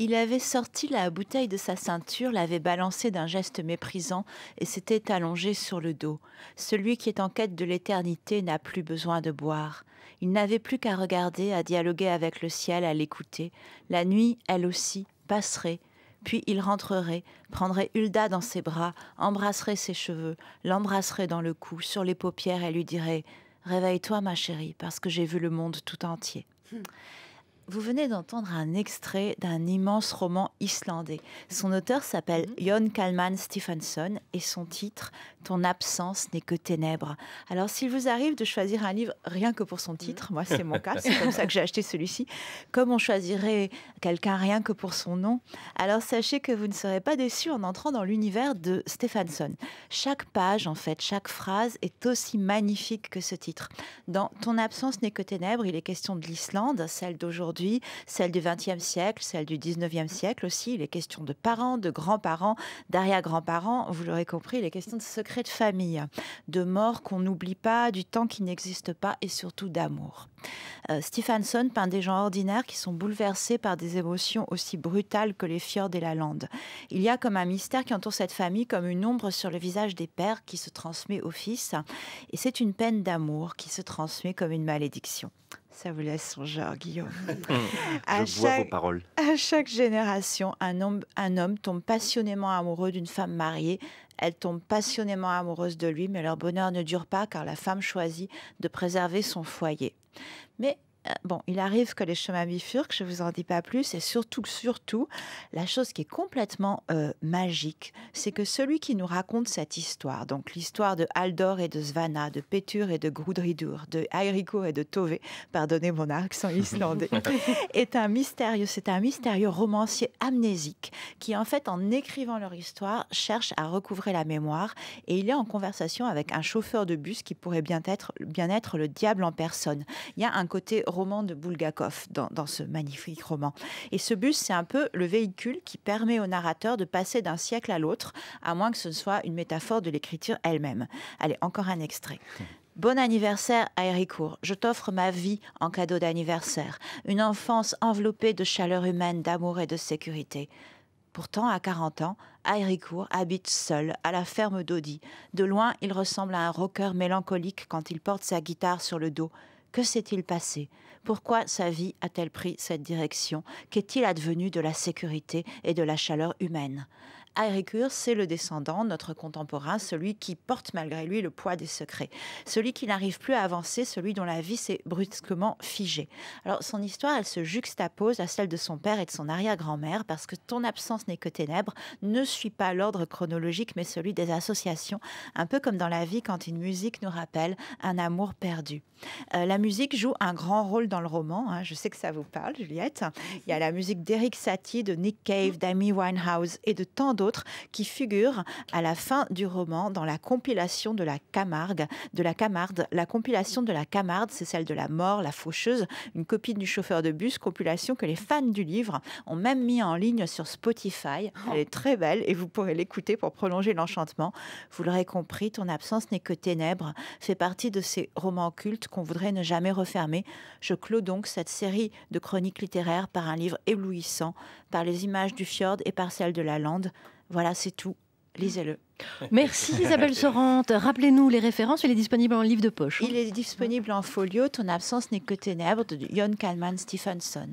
Il avait sorti la bouteille de sa ceinture, l'avait balancée d'un geste méprisant et s'était allongé sur le dos. Celui qui est en quête de l'éternité n'a plus besoin de boire. Il n'avait plus qu'à regarder, à dialoguer avec le ciel, à l'écouter. La nuit, elle aussi, passerait. Puis il rentrerait, prendrait Hulda dans ses bras, embrasserait ses cheveux, l'embrasserait dans le cou, sur les paupières et lui dirait Réveille-toi, ma chérie, parce que j'ai vu le monde tout entier. Hmm. Vous venez d'entendre un extrait d'un immense roman islandais. Son auteur s'appelle mhm. Jon Kalman Stephenson et son titre Ton absence n'est que ténèbres. Alors s'il vous arrive de choisir un livre rien que pour son mhm. titre, moi c'est mon cas, c'est comme ça que j'ai acheté celui-ci, comme on choisirait quelqu'un rien que pour son nom, alors sachez que vous ne serez pas déçu en entrant dans l'univers de Stephenson. Chaque page en fait, chaque phrase est aussi magnifique que ce titre. Dans Ton absence n'est que ténèbres, il est question de l'Islande, celle d'aujourd'hui celle du XXe siècle, celle du XIXe siècle aussi. les questions de parents, de grands-parents, d'arrière-grands-parents. Vous l'aurez compris, les questions de secrets de famille, de mort qu'on n'oublie pas, du temps qui n'existe pas et surtout d'amour. Euh, Stephenson peint des gens ordinaires qui sont bouleversés par des émotions aussi brutales que les fjords et la lande. Il y a comme un mystère qui entoure cette famille, comme une ombre sur le visage des pères qui se transmet au fils. Et c'est une peine d'amour qui se transmet comme une malédiction. Ça vous laisse son genre, Guillaume. à Je chaque, vois vos paroles. À chaque génération, un homme, un homme tombe passionnément amoureux d'une femme mariée. Elle tombe passionnément amoureuse de lui, mais leur bonheur ne dure pas car la femme choisit de préserver son foyer. Mais euh, bon, il arrive que les chemins bifurquent, je ne vous en dis pas plus, et surtout, surtout, la chose qui est complètement euh, magique, c'est que celui qui nous raconte cette histoire, donc l'histoire de Aldor et de Svana, de Petur et de Grudridur, de Ayriko et de Tove, pardonnez mon accent islandais, est un mystérieux, c'est un mystérieux romancier amnésique qui, en fait, en écrivant leur histoire, cherche à recouvrer la mémoire, et il est en conversation avec un chauffeur de bus qui pourrait bien être, bien être le diable en personne. Il y a un côté roman de Bulgakov, dans, ce magnifique roman. Et ce bus, c'est un peu le véhicule qui permet au narrateur de passer d'un siècle à l'autre, à moins que ce ne soit une métaphore de l'écriture elle-même. Allez, encore un extrait. Bon anniversaire à Je t'offre ma vie en cadeau d'anniversaire. Une enfance enveloppée de chaleur humaine, d'amour et de sécurité. Pourtant, à 40 ans, Héricourt habite seul à la ferme d'Audi. De loin, il ressemble à un rocker mélancolique quand il porte sa guitare sur le dos. Que s'est-il passé Pourquoi sa vie a-t-elle pris cette direction Qu'est-il advenu de la sécurité et de la chaleur humaine Aéricure, c'est le descendant, notre contemporain, celui qui porte malgré lui le poids des secrets, celui qui n'arrive plus à avancer, celui dont la vie s'est brusquement figée. Alors son histoire, elle se juxtapose à celle de son père et de son arrière-grand-mère, parce que ton absence n'est que ténèbres ne suit pas l'ordre chronologique, mais celui des associations, un peu comme dans la vie quand une musique nous rappelle un amour perdu. Euh, la musique joue un grand rôle dans le roman, hein, je sais que ça vous parle, Juliette. Il y a la musique d'Eric Satie, de Nick Cave, d'Amy Winehouse et de tant qui figurent à la fin du roman dans la compilation de la Camargue, de la Camarde. La compilation de la Camarde, c'est celle de la mort, la faucheuse, une copie du chauffeur de bus, compilation que les fans du livre ont même mis en ligne sur Spotify. Elle est très belle et vous pourrez l'écouter pour prolonger l'enchantement. Vous l'aurez compris, ton absence n'est que ténèbres fait partie de ces romans cultes qu'on voudrait ne jamais refermer. Je clôt donc cette série de chroniques littéraires par un livre éblouissant, par les images du fjord et par celles de la lande. Voilà, c'est tout. Lisez-le. Merci Isabelle Sorante. Rappelez-nous les références, il est disponible en livre de poche. Hein. Il est disponible en folio, Ton absence n'est que ténèbres de Jon Kalman Stephenson.